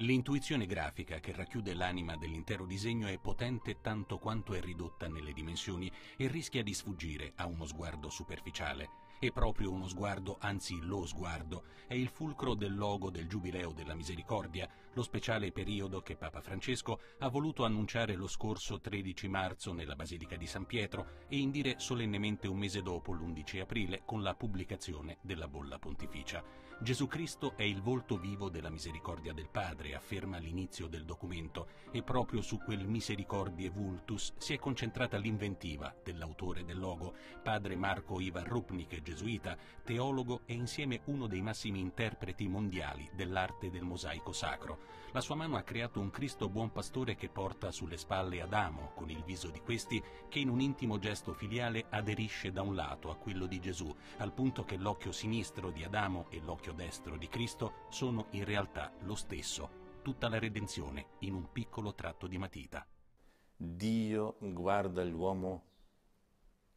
L'intuizione grafica che racchiude l'anima dell'intero disegno è potente tanto quanto è ridotta nelle dimensioni e rischia di sfuggire a uno sguardo superficiale, e proprio uno sguardo, anzi lo sguardo, è il fulcro del logo del Giubileo della Misericordia, lo speciale periodo che Papa Francesco ha voluto annunciare lo scorso 13 marzo nella Basilica di San Pietro e indire solennemente un mese dopo, l'11 aprile, con la pubblicazione della bolla pontificia. Gesù Cristo è il volto vivo della misericordia del Padre, afferma l'inizio del documento, e proprio su quel misericordie vultus si è concentrata l'inventiva dell'autore del logo, padre Marco Ivan Rupnik, gesuita, teologo e insieme uno dei massimi interpreti mondiali dell'arte del mosaico sacro. La sua mano ha creato un Cristo buon pastore che porta sulle spalle Adamo, con il viso di questi, che in un intimo gesto filiale aderisce da un lato a quello di Gesù, al punto che l'occhio sinistro di Adamo e l'occhio destro di Cristo sono in realtà lo stesso, tutta la redenzione in un piccolo tratto di matita. Dio guarda l'uomo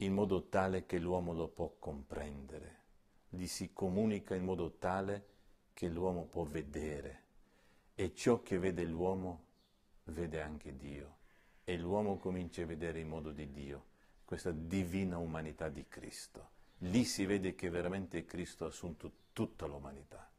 in modo tale che l'uomo lo può comprendere, gli si comunica in modo tale che l'uomo può vedere e ciò che vede l'uomo vede anche Dio e l'uomo comincia a vedere in modo di Dio questa divina umanità di Cristo. Lì si vede che veramente Cristo ha assunto tutta l'umanità.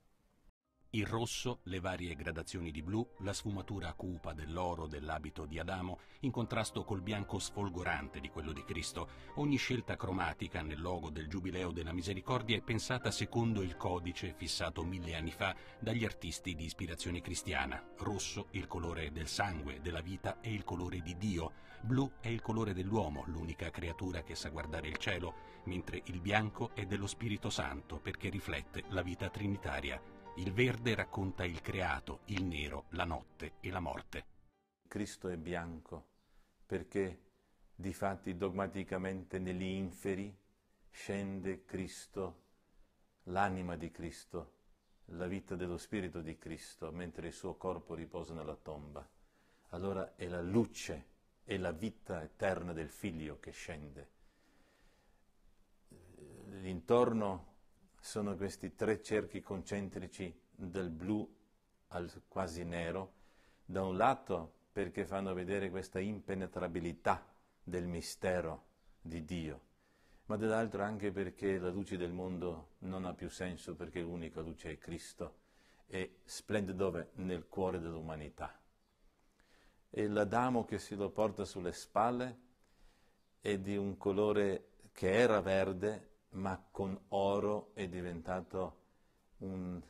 Il rosso, le varie gradazioni di blu, la sfumatura cupa dell'oro dell'abito di Adamo in contrasto col bianco sfolgorante di quello di Cristo. Ogni scelta cromatica nel logo del Giubileo della Misericordia è pensata secondo il codice fissato mille anni fa dagli artisti di ispirazione cristiana. Rosso, il colore del sangue, della vita e il colore di Dio. Blu è il colore dell'uomo, l'unica creatura che sa guardare il cielo, mentre il bianco è dello Spirito Santo perché riflette la vita trinitaria. Il verde racconta il creato, il nero, la notte e la morte. Cristo è bianco perché difatti, dogmaticamente negli inferi scende Cristo, l'anima di Cristo, la vita dello Spirito di Cristo, mentre il suo corpo riposa nella tomba. Allora è la luce, è la vita eterna del Figlio che scende. L'intorno sono questi tre cerchi concentrici dal blu al quasi nero, da un lato perché fanno vedere questa impenetrabilità del mistero di Dio, ma dall'altro anche perché la luce del mondo non ha più senso perché l'unica luce è Cristo e splende dove? Nel cuore dell'umanità. E l'Adamo che se lo porta sulle spalle è di un colore che era verde ma con oro è diventato un,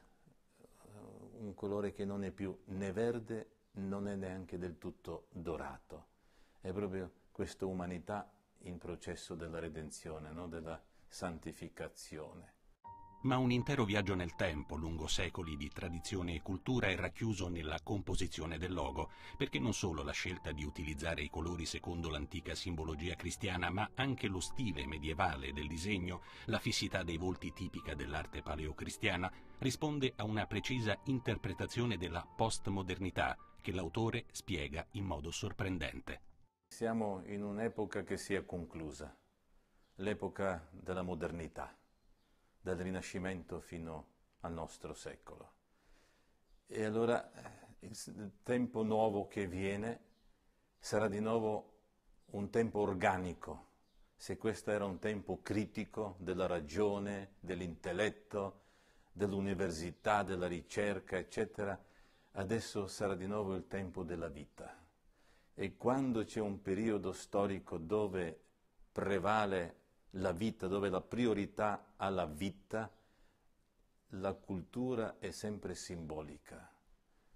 un colore che non è più né verde, non è neanche del tutto dorato. È proprio questa umanità in processo della redenzione, no? della santificazione ma un intero viaggio nel tempo, lungo secoli di tradizione e cultura, è racchiuso nella composizione del logo, perché non solo la scelta di utilizzare i colori secondo l'antica simbologia cristiana, ma anche lo stile medievale del disegno, la fissità dei volti tipica dell'arte paleocristiana, risponde a una precisa interpretazione della postmodernità che l'autore spiega in modo sorprendente. Siamo in un'epoca che si è conclusa, l'epoca della modernità dal Rinascimento fino al nostro secolo. E allora eh, il tempo nuovo che viene sarà di nuovo un tempo organico, se questo era un tempo critico della ragione, dell'intelletto, dell'università, della ricerca, eccetera, adesso sarà di nuovo il tempo della vita. E quando c'è un periodo storico dove prevale la vita, dove la priorità ha la vita, la cultura è sempre simbolica,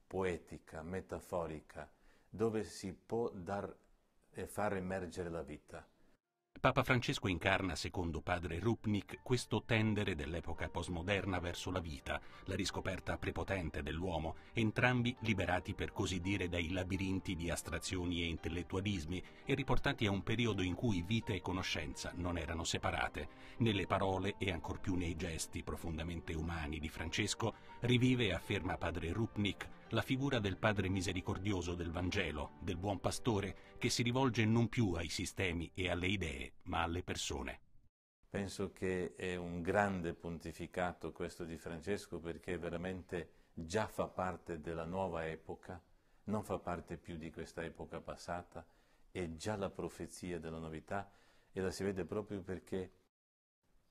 poetica, metaforica, dove si può dar, far emergere la vita. Papa Francesco incarna, secondo padre Rupnik, questo tendere dell'epoca postmoderna verso la vita, la riscoperta prepotente dell'uomo, entrambi liberati per così dire dai labirinti di astrazioni e intellettualismi e riportati a un periodo in cui vita e conoscenza non erano separate. Nelle parole e ancor più nei gesti profondamente umani di Francesco rivive, afferma padre Rupnik, la figura del Padre misericordioso del Vangelo, del buon pastore, che si rivolge non più ai sistemi e alle idee, ma alle persone. Penso che è un grande pontificato questo di Francesco perché veramente già fa parte della nuova epoca, non fa parte più di questa epoca passata, è già la profezia della novità e la si vede proprio perché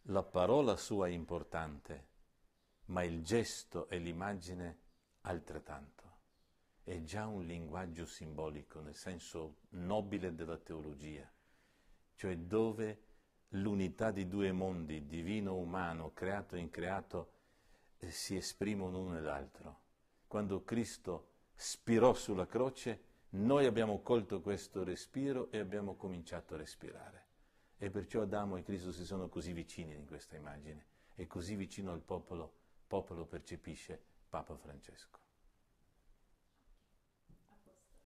la parola sua è importante, ma il gesto e l'immagine altrettanto. È già un linguaggio simbolico nel senso nobile della teologia, cioè dove l'unità di due mondi, divino e umano, creato e increato, eh, si esprimono e l'altro. Quando Cristo spirò sulla croce, noi abbiamo colto questo respiro e abbiamo cominciato a respirare. E perciò Adamo e Cristo si sono così vicini in questa immagine e così vicino al popolo, il popolo percepisce Papa Francesco.